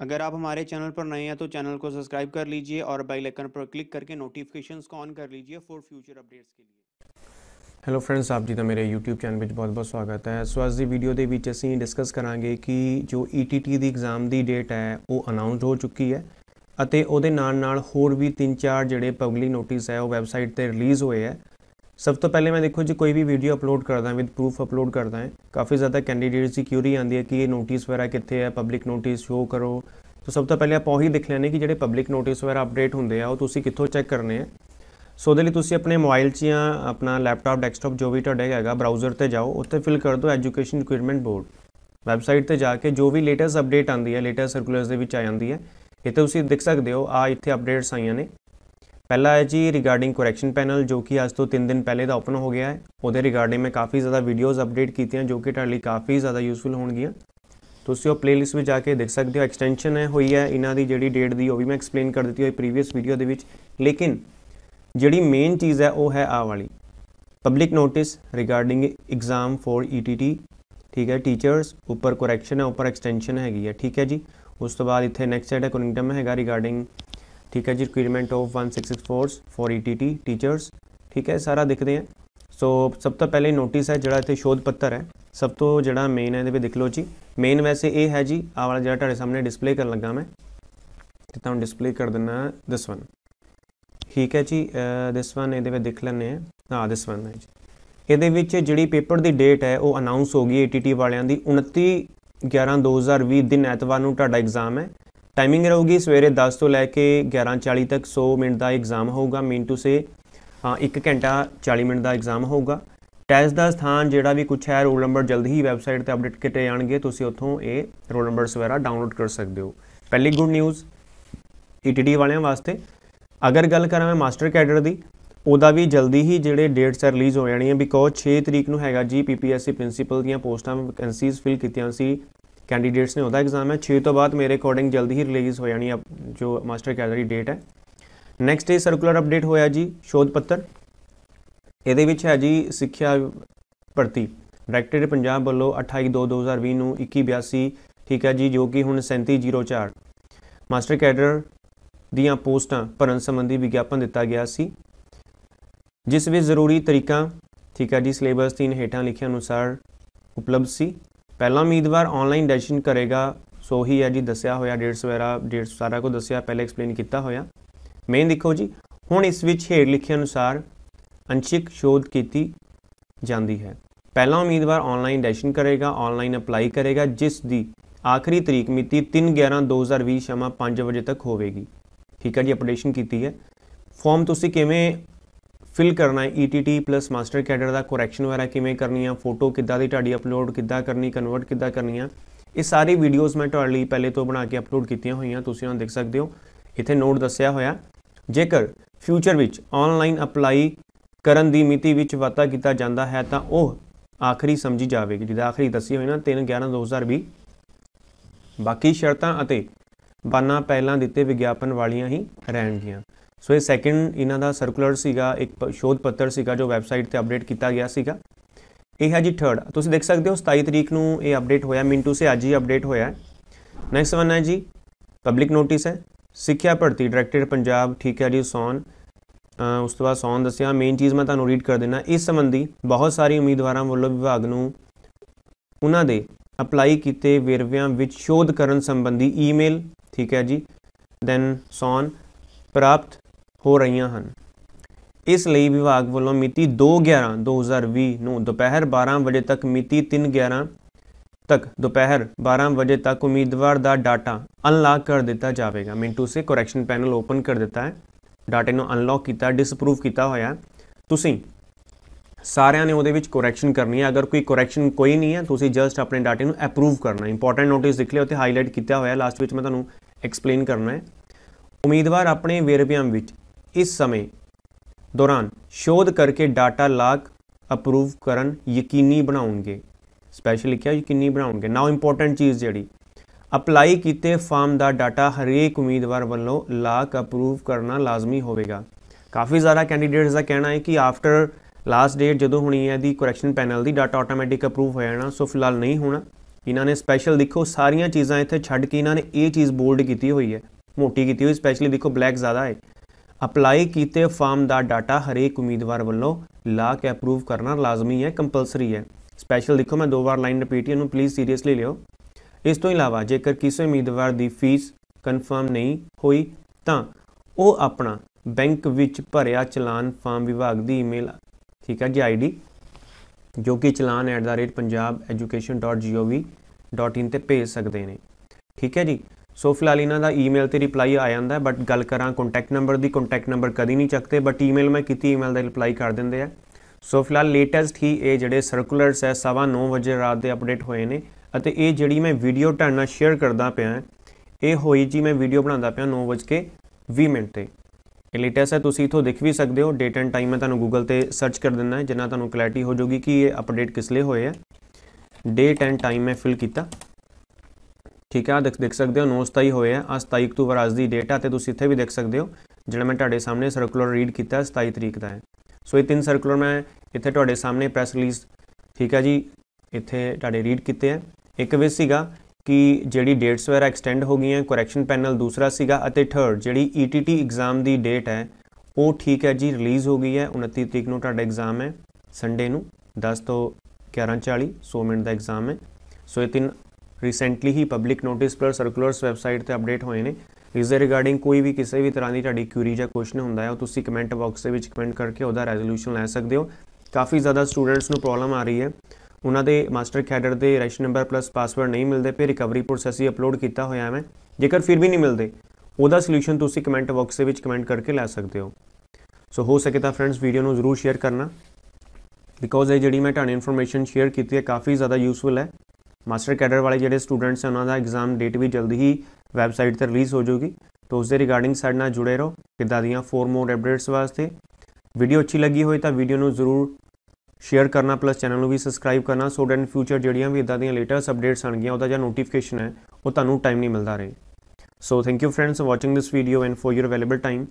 अगर आप हमारे चैनल पर नए हैं तो चैनल को सब्सक्राइब कर लीजिए और बेल आइकन पर क्लिक करके नोटिफिकेशंस को ऑन कर लीजिए फॉर फ्यूचर अपडेट्स के लिए ਹੈਲੋ ਫਰੈਂਡਸ ਆਪ ਜੀ ਦਾ ਮੇਰੇ YouTube ਚੈਨਲ ਵਿੱਚ ਬਹੁਤ-ਬਹੁਤ ਸਵਾਗਤ ਹੈ ਸੋ ਅੱਜ ਦੀ ਵੀਡੀਓ ਦੇ ਵਿੱਚ ਅਸੀਂ ਡਿਸਕਸ ਕਰਾਂਗੇ ਕਿ ਜੋ ETT ਦੀ ਐਗਜ਼ਾਮ ਦੀ ਡੇਟ ਹੈ ਉਹ ਅਨਾਉਂਸ ਹੋ ਚੁੱਕੀ ਹੈ ਅਤੇ ਉਹਦੇ ਨਾਲ-ਨਾਲ ਹੋਰ ਵੀ 3-4 ਜਿਹੜੇ ਪਬਲਿਕ ਨੋਟਿਸ ਹੈ ਉਹ ਵੈਬਸਾਈਟ ਤੇ ਰਿਲੀਜ਼ ਹੋਏ ਹੈ ਸਭ ਤੋਂ ਪਹਿਲੇ ਮੈਂ ਦੇਖੋ ਜੀ ਕੋਈ ਵੀ ਵੀਡੀਓ ਅਪਲੋਡ ਕਰਦਾ ਵਿਦ ਪ੍ਰੂਫ ਅਪਲੋਡ ਕਰਦਾ ਹਾਂ ਕਾਫੀ ਜ਼ਿਆਦਾ ਕੈਂਡੀਡੇਟਸ ਦੀ ਕਿਊਰੀ ਆਉਂਦੀ ਹੈ ਕਿ ਇਹ ਨੋਟਿਸ ਵਗੈਰਾ ਕਿੱਥੇ ਹੈ ਪਬਲਿਕ ਨੋਟਿਸ ਸ਼ੋ ਕਰੋ ਤਾਂ ਸਭ ਤੋਂ ਪਹਿਲੇ ਆਪਾਂ ਉਹੀ ਦੇਖ ਲੈਣੇ ਕਿ ਜਿਹੜੇ ਪਬਲਿਕ ਨੋਟਿਸ ਵਗੈਰਾ ਅਪਡੇਟ ਹੁੰਦੇ ਆ ਉਹ ਤੁਸੀਂ ਕਿੱਥੋਂ ਚੈੱਕ ਕਰਨੇ ਆ ਸੋ ਉਹਦੇ ਲਈ ਤੁਸੀਂ ਆਪਣੇ ਮੋਬਾਈਲ 'ਚ ਜਾਂ ਆਪਣਾ ਲੈਪਟਾਪ ਡੈਸਕਟਾਪ ਜੋ ਵੀ ਤੁਹਾਡੇ ਹੈਗਾ ਬਰਾਊਜ਼ਰ ਤੇ ਜਾਓ ਉੱਥੇ ਫਿਲ ਕਰ ਦਿਓ ਐਜੂਕੇਸ਼ਨ ਰਿਕੁਆਇਰਮੈਂਟ ਬੋਰਡ ਵੈਬਸਾਈਟ ਤੇ ਜਾ ਕੇ ਜੋ ਵੀ ਲੇਟੈਸਟ ਅਪਡੇਟ ਆਂਦੀ ਹੈ ਲੇਟੈਸਟ ਸਰਕੂਲਰਸ ਦੇ ਵਿੱਚ ਆ ਜਾਂਦੀ ਹੈ ਇੱਥੇ ਤੁਸੀਂ ਦੇਖ ਸਕਦੇ ਹੋ ਆ ਇੱਥੇ ਅਪਡੇਟਸ ਆਈਆਂ ਨੇ ਪਹਿਲਾ ਹੈ ਜੀ ਰਿਗਾਰਡਿੰਗ ਕਰੈਕਸ਼ਨ ਪੈਨਲ ਜੋ ਕਿ ਅੱਜ ਤੋਂ 3 ਦਿਨ ਪਹਿਲੇ ਦਾ ਓਪਨ ਹੋ ਗਿਆ ਹੈ ਉਹਦੇ ਰਿਗਾਰਡਿੰਗ ਮੈਂ ਕਾਫੀ ਜ਼ਿਆਦਾ ਵੀਡੀਓਜ਼ ਅਪਡੇਟ ਕੀਤੀਆਂ ਜੋ ਕਿ ਤੁਹਾਡੇ ਲਈ ਕਾਫੀ ਜ਼ਿਆਦਾ ਯੂਸਫੁਲ ਹੋਣਗੀਆਂ ਤੁਸੀਂ ਉਹ ਪਲੇਲਿਸਟ ਵਿੱਚ ਜਾ ਕੇ ਦੇਖ ਸਕਦੇ ਹੋ ਐਕਸਟੈਂਸ਼ਨ ਹੈ ਹੋਈ ਹੈ ਇਹਨਾਂ ਦੀ ਜਿਹੜੀ ਡੇਟ ਦੀ ਉਹ ਵੀ ਮੈਂ ਐਕਸਪਲੇਨ ਕਰ ਦਿੱਤੀ ਹੋਈ ਪ੍ਰੀਵੀਅਸ ਵੀਡੀਓ ਦੇ ਵਿੱਚ ਲੇਕਿਨ ਜਿਹੜੀ ਮੇਨ ਚੀਜ਼ ਹੈ ਉਹ ਹੈ ਆ ਵਾਲੀ public notice regarding exam for ETT ਠੀਕ ਹੈ ਟੀਚਰਸ ਉੱਪਰ ਕਰੈਕਸ਼ਨ ਹੈ ਉੱਪਰ ਐਕਸਟੈਂਸ਼ਨ ਹੈਗੀ ਹੈ ਠੀਕ ਹੈ ਜੀ ਉਸ ਤੋਂ ਬਾਅਦ ਇੱਥੇ ਨੈਕਸਟ ਸਾਈਡ ਹੈ ਕਨਿੰਗਡਮ ਹੈਗਾ ਰਿਗਾਰਡਿੰਗ ਠੀਕ ਹੈ ਜੀ requirement of 1664 for ETT teachers ਠੀਕ ਹੈ ਸਾਰਾ ਦੇਖਦੇ ਆ ਸੋ ਸਭ ਤੋਂ ਪਹਿਲੇ ਨੋਟਿਸ ਹੈ ਜਿਹੜਾ ਇੱਥੇ ਸ਼ੋਧ ਪੱਤਰ ਹੈ ਸਭ ਤੋਂ ਜਿਹੜਾ ਮੇਨ ਹੈ ਇਹਦੇ ਵਿੱਚ ਦੇਖ ਲਓ ਜੀ ਮੇਨ ਵੈਸੇ ਇਹ ਹੈ ਜੀ ਆਹ ਵਾਲਾ ਜਿਹੜਾ ਤੁਹਾਡੇ ਸਾਹਮਣੇ ਡਿਸਪਲੇ ਕਰਨ ਲੱਗਾ ਮੈਂ ਤੇ ਤੁਹਾਨੂੰ ਡਿਸਪਲੇ ਕਰ ਦਿੰਨਾ ਦਿਸ ਵਨ ਠੀਕ ਹੈ ਜੀ ਦਿਸ ਵਨ ਇਹਦੇ ਵਿੱਚ ਦੇਖ ਲੈਣੇ ਆ ਆ ਦਿਸ ਵਨ ਹੈ ਜੀ ਇਹਦੇ ਵਿੱਚ ਜਿਹੜੀ ਪੇਪਰ ਦੀ ਡੇਟ ਹੈ ਉਹ ਅਨਾਉਂਸ ਹੋ ਗਈ ਏਟੀਟੀ e ਵਾਲਿਆਂ ਦੀ 29 11 2020 ਦਿਨ ਐਤਵਾਰ ਨੂੰ ਤੁਹਾਡਾ ਐਗਜ਼ਾਮ ਹੈ ਟਾਈਮਿੰਗ ਰਹੂਗੀ ਸਵੇਰੇ 10 ਤੋਂ ਲੈ ਕੇ 11:40 ਤੱਕ 100 ਮਿੰਟ ਦਾ ਐਗਜ਼ਾਮ ਹੋਊਗਾ ਮੀਨ ਟੂ ਸੇ 1 ਘੰਟਾ 40 ਮਿੰਟ ਦਾ ਐਗਜ਼ਾਮ ਹੋਊਗਾ ਟੈਸਟ ਦਾ ਸਥਾਨ ਜਿਹੜਾ ਵੀ ਕੁਛ ਹੈ ਰੋਲ ਨੰਬਰ ਜਲਦੀ ਹੀ ਵੈਬਸਾਈਟ ਤੇ ਅਪਡੇਟ ਕੀਤੇ ਜਾਣਗੇ ਤੁਸੀਂ ਉੱਥੋਂ ਇਹ ਰੋਲ ਨੰਬਰਸ ਵਗੈਰਾ ਡਾਊਨਲੋਡ ਕਰ ਸਕਦੇ ਹੋ ਪਹਿਲੀ ਗੁੱਡ ਨਿਊਜ਼ ਈਟੀਡੀ ਵਾਲਿਆਂ ਵਾਸਤੇ ਅਗਰ ਗੱਲ ਕਰਾਂ ਮੈਂ ਮਾਸਟਰ ਕੈਡਰ ਦੀ ਉਹਦਾ ਵੀ ਜਲਦੀ ਹੀ ਜਿਹੜੇ ਡੇਟਸ ਆ ਰਿਲੀਜ਼ ਹੋ ਜਾਣੀਆਂ ਬਿਕੋਜ਼ 6 ਤਰੀਕ ਨੂੰ ਹੈਗਾ ਜੀ ਪੀਪੀਐਸਸੀ ਪ੍ਰਿੰਸੀਪਲ ਦੀਆਂ ਪੋਸਟਾਂ ਵੈਕੈਂਸੀਜ਼ ਫਿਲ ਕੀਤੀਆਂ ਸੀ ਕੈਂਡੀਡੇਟਸ ਨੇ ਉਹਦਾ ਐਗਜ਼ਾਮ ਹੈ 6 ਤੋਂ ਬਾਅਦ ਮੇਰੇ ਅਕੋਰਡਿੰਗ ਜਲਦੀ ਹੀ ਰਿਲੀਜ਼ ਹੋ ਜਾਣੀ ਆ ਜੋ ਮਾਸਟਰ ਕੈਡਰ ਡੇਟ ਹੈ ਨੈਕਸਟ ਡੇ ਸਰਕੂਲਰ ਅਪਡੇਟ ਹੋਇਆ ਜੀ ਸ਼ੋਧ ਪੱਤਰ ਇਹਦੇ ਵਿੱਚ ਹੈ ਜੀ ਸਿੱਖਿਆ ਭਰਤੀ ਡਾਇਰੈਕਟਰ ਪੰਜਾਬ ਵੱਲੋਂ 28/2/2020 ਨੂੰ 2182 ਠੀਕ ਹੈ ਜੀ ਜੋ ਕਿ ਹੁਣ 3704 ਮਾਸਟਰ ਕੈਡਰ ਦੀਆਂ ਪੋਸਟਾਂ ਭਰਨ ਸੰਬੰਧੀ ਵਿਗਿਆਪਨ ਦਿੱਤਾ ਗਿਆ ਸੀ ਜਿਸ ਵਿੱਚ ਜ਼ਰੂਰੀ ਤਰੀਕਾਂ ਠੀਕ ਹੈ ਜੀ ਸਿਲੇਬਸ 3 ਹੇਠਾਂ ਲਿਖੇ ਅਨੁਸਾਰ ਉਪਲਬਧ ਸੀ ਪਹਿਲਾ ਉਮੀਦਵਾਰ ਆਨਲਾਈਨ ਡੈਸ਼ਨ ਕਰੇਗਾ ਸੋ ਹੀ ਹੈ ਜੀ ਦੱਸਿਆ ਹੋਇਆ ਡੇਟਸ ਵਗੈਰਾ ਡੇਟਸ ਸਾਰਾ ਕੁਝ ਦੱਸਿਆ ਪਹਿਲੇ ਐਕਸਪਲੇਨ ਕੀਤਾ ਹੋਇਆ ਮੇਨ ਦੇਖੋ ਜੀ ਹੁਣ ਇਸ ਵਿੱਚ ਹੇਠ ਲਿਖੇ ਅਨੁਸਾਰ ਅੰਸ਼ਿਕ ਸ਼ੋਧ ਕੀਤੀ ਜਾਂਦੀ ਹੈ ਪਹਿਲਾ ਉਮੀਦਵਾਰ ਆਨਲਾਈਨ ਡੈਸ਼ਨ ਕਰੇਗਾ ਆਨਲਾਈਨ ਅਪਲਾਈ ਕਰੇਗਾ ਜਿਸ ਦੀ ਆਖਰੀ ਤਰੀਕ ਮਿਤੀ 3/11/2020 ਸ਼ਾਮ 5 ਵਜੇ ਤੱਕ ਹੋਵੇਗੀ ਠੀਕ ਹੈ ਜੀ ਅਪਡੇਸ਼ਨ ਕੀਤੀ ਹੈ ਫਾਰਮ ਤੁਸੀਂ ਕਿਵੇਂ ਫਿਲ ਕਰਨਾ ਹੈ ETT ਪਲੱਸ ਮਾਸਟਰ ਕੈਡਰ ਦਾ ਕਰੈਕਸ਼ਨ ਵਗੈਰਾ ਕਿਵੇਂ ਕਰਨੀ ਆ ਫੋਟੋ ਕਿੱਦਾਂ ਦੀ ਤੁਹਾਡੀ ਅਪਲੋਡ ਕਿੱਦਾਂ ਕਰਨੀ ਕਨਵਰਟ ਕਿੱਦਾਂ ਕਰਨੀ ਆ ਇਹ ਸਾਰੀ ਵੀਡੀਓਜ਼ ਮੈਂ ਤੁਹਾਡੇ ਲਈ ਪਹਿਲੇ ਤੋਂ ਬਣਾ ਕੇ ਅਪਲੋਡ ਕੀਤੀਆਂ ਹੋਈਆਂ ਤੁਸੀਂ ਉਹਨਾਂ ਦੇਖ ਸਕਦੇ ਹੋ ਇੱਥੇ ਨੋਟ ਦੱਸਿਆ ਹੋਇਆ ਜੇਕਰ ਫਿਊਚਰ ਵਿੱਚ ਆਨਲਾਈਨ ਅਪਲਾਈ ਕਰਨ ਦੀ ਮਿਤੀ ਵਿੱਚ ਵਾਧਾ ਕੀਤਾ ਜਾਂਦਾ ਹੈ ਤਾਂ ਉਹ ਆਖਰੀ ਸਮਝੀ ਜਾਵੇਗੀ ਜਿਹਦਾ ਆਖਰੀ ਦੱਸੀ ਹੋਈ ਨਾ 3 11 2020 ਬਾਕੀ ਸ਼ਰਤਾਂ ਅਤੇ ਬਾਨਾ ਪਹਿਲਾਂ ਦਿੱਤੇ ਵਿਗਿਆਪਨ ਵਾਲੀਆਂ ਹੀ ਰਹਿਣਗੀਆਂ ਸੋ ਇਹ ਸੈਕੰਡ ਇਹਨਾਂ ਦਾ ਸਰਕੂਲਰ ਸੀਗਾ ਇੱਕ ਸ਼ੋਧ ਪੱਤਰ ਸੀਗਾ ਜੋ ਵੈਬਸਾਈਟ ਤੇ ਅਪਡੇਟ ਕੀਤਾ ਗਿਆ ਸੀਗਾ ਇਹ ਹੈ ਜੀ ਥਰਡ ਤੁਸੀਂ ਦੇਖ ਸਕਦੇ ਹੋ 27 ਤਰੀਕ ਨੂੰ ਇਹ ਅਪਡੇਟ ਹੋਇਆ ਮਿੰਟੂ ਸੇ ਅੱਜ ਹੀ ਅਪਡੇਟ ਹੋਇਆ ਨੈਕਸਟ ਵਨ ਹੈ ਜੀ ਪਬਲਿਕ ਨੋਟਿਸ ਹੈ ਸਿੱਖਿਆ ਭਰਤੀ ਡਾਇਰੈਕਟਰ ਪੰਜਾਬ ਠੀਕ ਹੈ ਜੀ ਸੌਨ ਉਸ ਤੋਂ ਬਾਅਦ ਸੌਨ ਦੱਸਿਆ ਮੇਨ ਚੀਜ਼ ਮੈਂ ਤੁਹਾਨੂੰ ਰੀਡ ਕਰ ਦੇਣਾ ਇਸ ਸੰਬੰਧੀ ਬਹੁਤ ਸਾਰੀ ਉਮੀਦਵਾਰਾਂ ਵੱਲੋਂ ਵਿਭਾਗ ਨੂੰ ਉਹਨਾਂ ਦੇ ਅਪਲਾਈ ਕੀਤੇ ਵੇਰਵਿਆਂ ਵਿੱਚ ਸ਼ੋਧ ਕਰਨ ਸੰਬੰਧੀ ਈਮੇਲ ਠੀਕ ਹੈ ਜੀ ਦੈਨ ਸੌਨ ਪ੍ਰਾਪਤ ਹੋ ਰਹੀਆਂ ਹਨ ਇਸ ਲਈ ਵਿਭਾਗ ਵੱਲੋਂ ਮਿਤੀ 2/11/2020 ਨੂੰ ਦੁਪਹਿਰ 12 ਵਜੇ ਤੱਕ ਮਿਤੀ 3/11 ਤੱਕ ਦੁਪਹਿਰ 12 ਵਜੇ ਤੱਕ ਉਮੀਦਵਾਰ ਦਾ ਡਾਟਾ ਅਨਲੌਕ ਕਰ ਦਿੱਤਾ ਜਾਵੇਗਾ ਮਿੰਟੂ ਸੇ ਕਰੈਕਸ਼ਨ ਪੈਨਲ ਓਪਨ ਕਰ ਦਿੱਤਾ ਹੈ ਡਾਟੇ ਨੂੰ ਅਨਲੌਕ ਕੀਤਾ ਡਿਸਪਰੂਵ ਕੀਤਾ ਹੋਇਆ ਤੁਸੀਂ ਸਾਰਿਆਂ ਨੇ ਉਹਦੇ ਵਿੱਚ ਕਰੈਕਸ਼ਨ ਕਰਨੀ ਹੈ ਅਗਰ ਕੋਈ ਕਰੈਕਸ਼ਨ ਕੋਈ ਨਹੀਂ ਹੈ ਤੁਸੀਂ ਜਸਟ ਆਪਣੇ ਡਾਟੇ ਨੂੰ ਅਪਰੂਵ ਕਰਨਾ ਇੰਪੋਰਟੈਂਟ ਨੋਟਿਸ ਦਿਖ ਲਿਆ ਉੱਤੇ ਹਾਈਲਾਈਟ ਕੀਤਾ ਹੋਇਆ ਲਾਸਟ ਵਿੱਚ ਮੈਂ ਤੁਹਾਨੂੰ ਐਕਸਪਲੇਨ ਕਰਨਾ ਹੈ ਉਮੀਦਵਾਰ ਆਪਣੇ ਵੇਰਵਿਆਂ ਵਿੱਚ ਇਸ ਸਮੇਂ ਦੌਰਾਨ ਸ਼ੋਧ ਕਰਕੇ ਡਾਟਾ ਲਾਕ ਅਪਰੂਵ ਕਰਨ ਯਕੀਨੀ ਬਣਾਉਣਗੇ ਸਪੈਸ਼ਲ ਲਿਖਿਆ ਯਕੀਨੀ ਬਣਾਉਣਗੇ ਨਾਓ ਇੰਪੋਰਟੈਂਟ ਚੀਜ਼ ਜਿਹੜੀ ਅਪਲਾਈ ਕੀਤੇ ਫਾਰਮ ਦਾ ਡਾਟਾ ਹਰੇਕ ਉਮੀਦਵਾਰ ਵੱਲੋਂ ਲਾਕ ਅਪਰੂਵ ਕਰਨਾ ਲਾਜ਼ਮੀ ਹੋਵੇਗਾ ਕਾਫੀ ਜ਼ਿਆਦਾ ਕੈਂਡੀਡੇਟਸ ਦਾ ਕਹਿਣਾ ਹੈ ਕਿ ਆਫਟਰ ਲਾਸਟ ਡੇਟ ਜਦੋਂ ਹੋਣੀ ਹੈ ਦੀ ਕਰੈਕਸ਼ਨ ਪੈਨਲ ਦੀ ਡਾਟਾ ਆਟੋਮੈਟਿਕ ਅਪਰੂਵ ਹੋ ਜਾਣਾ ਸੋ ਫਿਲਹਾਲ ਨਹੀਂ ਹੋਣਾ ਇਹਨਾਂ ਨੇ ਸਪੈਸ਼ਲ ਦੇਖੋ ਸਾਰੀਆਂ ਚੀਜ਼ਾਂ ਇੱਥੇ ਛੱਡ ਕੇ ਇਹਨਾਂ ਨੇ ਇਹ ਚੀਜ਼ ਬੋਲਡ ਕੀਤੀ ਹੋਈ ਹੈ ਮੋਟੀ ਕੀਤੀ ਹੋਈ ਸਪੈਸ਼ਲੀ ਦੇਖੋ ਬਲੈਕ ਜ਼ਿਆਦਾ ਹੈ ਅਪਲਾਈ ਕੀਤੇ ਫਾਰਮ ਦਾ ਡਾਟਾ ਹਰੇਕ ਉਮੀਦਵਾਰ ਵੱਲੋਂ ਲਾ ਕੇ ਅਪਰੂਵ ਕਰਨਾ ਲਾਜ਼ਮੀ ਹੈ ਕੰਪਲਸਰੀ ਹੈ ਸਪੈਸ਼ਲ ਦੇਖੋ ਮੈਂ ਦੋ ਵਾਰ ਲਾਈਨ ਰਿਪੀਟ ਇਹਨੂੰ ਪਲੀਜ਼ ਸੀਰੀਅਸਲੀ ਲਿਓ ਇਸ ਤੋਂ ਇਲਾਵਾ ਜੇਕਰ ਕਿਸੇ ਉਮੀਦਵਾਰ ਦੀ ਫੀਸ ਕਨਫਰਮ ਨਹੀਂ ਹੋਈ ਤਾਂ ਉਹ ਆਪਣਾ ਬੈਂਕ ਵਿੱਚ ਭਰਿਆ ਚਲਾਨ ਫਾਰਮ ਵਿਭਾਗ ਦੀ ਈਮੇਲ ਠੀਕ ਹੈ ਜੀ ਆਈਡੀ ਜੋ ਕਿ ਚਲਾਨ@punjabeducation.gov.in ਤੇ ਭੇਜ ਸਕਦੇ ਨੇ ਠੀਕ ਹੈ ਜੀ ਸੋ ਫਿਲਹਾਲ ਇਹਨਾਂ ਦਾ ਈਮੇਲ ਤੇ ਰਿਪਲਾਈ ਆ ਜਾਂਦਾ ਬਟ ਗੱਲ ਕਰਾਂ ਕੰਟੈਕਟ ਨੰਬਰ ਦੀ ਕੰਟੈਕਟ ਨੰਬਰ ਕਦੀ ਨਹੀਂ ਚੱਕਦੇ ਬਟ ਈਮੇਲ ਮੈਂ ਕੀਤੀ ਈਮੇਲ ਦਾ ਰਿਪਲਾਈ ਕਰ ਦਿੰਦੇ ਆ ਸੋ ਫਿਲਹਾਲ ਲੇਟੈਸਟ ਹੀ ਇਹ ਜਿਹੜੇ ਸਰਕੂਲਰਸ ਹੈ 9:30 ਵਜੇ ਰਾਤ ਦੇ ਅਪਡੇਟ ਹੋਏ ਨੇ ਅਤੇ ਇਹ ਜਿਹੜੀ ਮੈਂ ਵੀਡੀਓ ਟਾਣਾ ਸ਼ੇਅਰ ਕਰਦਾ ਪਿਆ ਇਹ ਹੋਈ ਜੀ ਮੈਂ ਵੀਡੀਓ ਬਣਾਉਂਦਾ ਪਿਆ ਵਜੇ 20 ਮਿੰਟ ਤੇ ਇਹ ਲੇਟੈਸਟ ਹੈ ਤੁਸੀਂ ਇਥੋਂ ਦੇਖ ਵੀ ਸਕਦੇ ਹੋ ਡੇਟ ਐਂਡ ਟਾਈਮ ਮੈਂ ਤੁਹਾਨੂੰ ਗੂਗਲ ਤੇ ਸਰਚ ਕਰ ਦਿੰਦਾ ਜਿੰਨਾ ਤੁਹਾਨੂੰ ਕਲੈਰਿਟੀ ਹੋ ਜਾਊਗੀ ਕਿ ਇਹ ਅਪਡੇਟ ਕਿਸ ਲਈ ਹੋਏ ਹੈ ਡੇਟ ਐਂਡ ਟਾਈਮ ਮੈਂ ਫਿਲ ਕੀਤਾ ਠੀਕ ਹੈ ਆ ਦੇਖ ਸਕਦੇ ਹੋ 9 27 ਹੋਏ ਆ ਆ 27 ਅਕਤੂਬਰ ਅੱਜ ਦੀ ਡੇਟਾ ਤੇ ਤੁਸੀਂ ਇੱਥੇ ਵੀ ਦੇਖ ਸਕਦੇ ਹੋ ਜਿਹੜਾ ਮੈਂ ਤੁਹਾਡੇ ਸਾਹਮਣੇ ਸਰਕੂਲਰ ਰੀਡ ਕੀਤਾ 27 ਤਰੀਕ ਦਾ ਹੈ ਸੋ ਇਹ ਤਿੰਨ ਸਰਕੂਲਰ ਮੈਂ ਇੱਥੇ ਤੁਹਾਡੇ ਸਾਹਮਣੇ ਪ੍ਰੈਸ ਰਿਲੀਜ਼ ਠੀਕ ਹੈ ਜੀ ਇੱਥੇ ਤੁਹਾਡੇ ਰੀਡ ਕੀਤੇ ਆ ਇੱਕ ਵਿੱਚ ਸੀਗਾ ਕਿ ਜਿਹੜੀ ਡੇਟਸ ਵਗੈਰਾ ਐਕਸਟੈਂਡ ਹੋ ਗਈਆਂ ਕਰੈਕਸ਼ਨ ਪੈਨਲ ਦੂਸਰਾ ਸੀਗਾ ਅਤੇ ਥਰਡ ਜਿਹੜੀ ETT ਐਗਜ਼ਾਮ ਦੀ ਡੇਟ ਹੈ ਉਹ ਠੀਕ ਹੈ ਜੀ ਰਿਲੀਜ਼ ਹੋ ਗਈ ਹੈ 29 ਤਰੀਕ ਨੂੰ ਤੁਹਾਡਾ ਐਗਜ਼ਾਮ ਹੈ ਸੰਡੇ ਨੂੰ 10 ਤੋਂ 11:40 100 ਮਿੰਟ ਦਾ ਐਗਜ਼ਾਮ ਹੈ ਸੋ ਇਹ ਤਿੰਨ ਰੀਸੈਂਟਲੀ ਹੀ public notice plus circulars website ਤੇ ਅਪਡੇਟ ਹੋਏ ਨੇ ਇਸ ਦੇ ਰਿਗਾਰਡਿੰਗ ਕੋਈ ਵੀ ਕਿਸੇ ਵੀ ਤਰ੍ਹਾਂ ਦੀ ਤੁਹਾਡੀ ਕਿਊਰੀ ਜਾਂ ਕੁਐਸਚਨ ਹੁੰਦਾ ਹੈ ਉਹ ਤੁਸੀਂ ਕਮੈਂਟ ਬਾਕਸ ਦੇ ਵਿੱਚ ਕਮੈਂਟ ਕਰਕੇ ਉਹਦਾ ਰੈਜ਼ੋਲੂਸ਼ਨ ਲੈ ਸਕਦੇ ਹੋ ਕਾਫੀ ਜ਼ਿਆਦਾ ਸਟੂਡੈਂਟਸ ਨੂੰ ਪ੍ਰੋਬਲਮ ਆ ਰਹੀ ਹੈ ਉਹਨਾਂ ਦੇ ਮਾਸਟਰ ਕੈਡਰ ਦੇ ਰੈਸ਼ਨ ਨੰਬਰ ਪਲੱਸ ਪਾਸਵਰਡ ਨਹੀਂ ਮਿਲਦੇ ਪਏ ਰਿਕਵਰੀ ਪ੍ਰੋਸੈਸ ਹੀ ਅਪਲੋਡ ਕੀਤਾ ਹੋਇਆ ਮੈਂ ਜੇਕਰ ਫਿਰ ਵੀ ਨਹੀਂ ਮਿਲਦੇ ਉਹਦਾ ਸੋਲੂਸ਼ਨ ਤੁਸੀਂ ਕਮੈਂਟ ਬਾਕਸ ਦੇ ਵਿੱਚ ਕਮੈਂਟ ਕਰਕੇ ਲੈ ਸਕਦੇ ਹੋ ਸੋ ਹੋ ਸਕੇ ਤਾਂ ਫਰੈਂਡਸ ਵੀਡੀਓ ਨੂੰ ਜ਼ਰੂਰ ਸ਼ੇਅਰ ਕਰਨਾ ਬਿਕੋਜ਼ ਇਹ ਜਿਹੜੀ ਮੈਂ ਤੁਹਾਨੂੰ ਇਨਫੋਰਮੇਸ਼ਨ ਸ਼ੇਅਰ ਕੀਤੀ ਹੈ ਕਾਫੀ ਜ਼ਿਆਦਾ ਯੂਸਫੁਲ ਹੈ ਮਾਸਟਰ ਕੈਡਰ ਵਾਲੇ ਜਿਹੜੇ ਸਟੂਡੈਂਟਸ ਹਨ ਉਹਨਾਂ ਦਾ ਐਗਜ਼ਾਮ ਡੇਟ ਵੀ ਜਲਦੀ ਹੀ ਵੈਬਸਾਈਟ ਤੇ ਰਿਲੀਜ਼ ਹੋ ਜਾਊਗੀ ਤੋਂ ਉਸ ਦੇ ਰਿਗਾਰਡਿੰਗ ਸਾਡੇ ਨਾਲ ਜੁੜੇ ਰਹੋ ਕਿਦਾਂ ਦੀਆਂ ਫੋਰ ਮੋਰ ਅਪਡੇਟਸ ਵਾਸਤੇ ਵੀਡੀਓ ਅੱਛੀ ਲੱਗੀ ਹੋਈ ਤਾਂ ਵੀਡੀਓ ਨੂੰ ਜ਼ਰੂਰ ਸ਼ੇਅਰ ਕਰਨਾ ਪਲੱਸ ਚੈਨਲ ਨੂੰ ਵੀ ਸਬਸਕ੍ਰਾਈਬ ਕਰਨਾ ਸੋ ਦੈਨ ਫਿਊਚਰ ਜਿਹੜੀਆਂ ਵੀ ਇਦਾਂ ਦੀਆਂ ਲੇਟੈਸਟ ਅਪਡੇਟਸ ਆਣਗੀਆਂ ਉਹਦਾ ਜਾਂ ਨੋਟੀਫਿਕੇਸ਼ਨ ਹੈ ਉਹ ਤੁਹਾਨੂੰ ਟਾਈਮ ਨਹੀਂ ਮਿਲਦਾ ਰਹੇ so thank you friends for watching this video and for your available time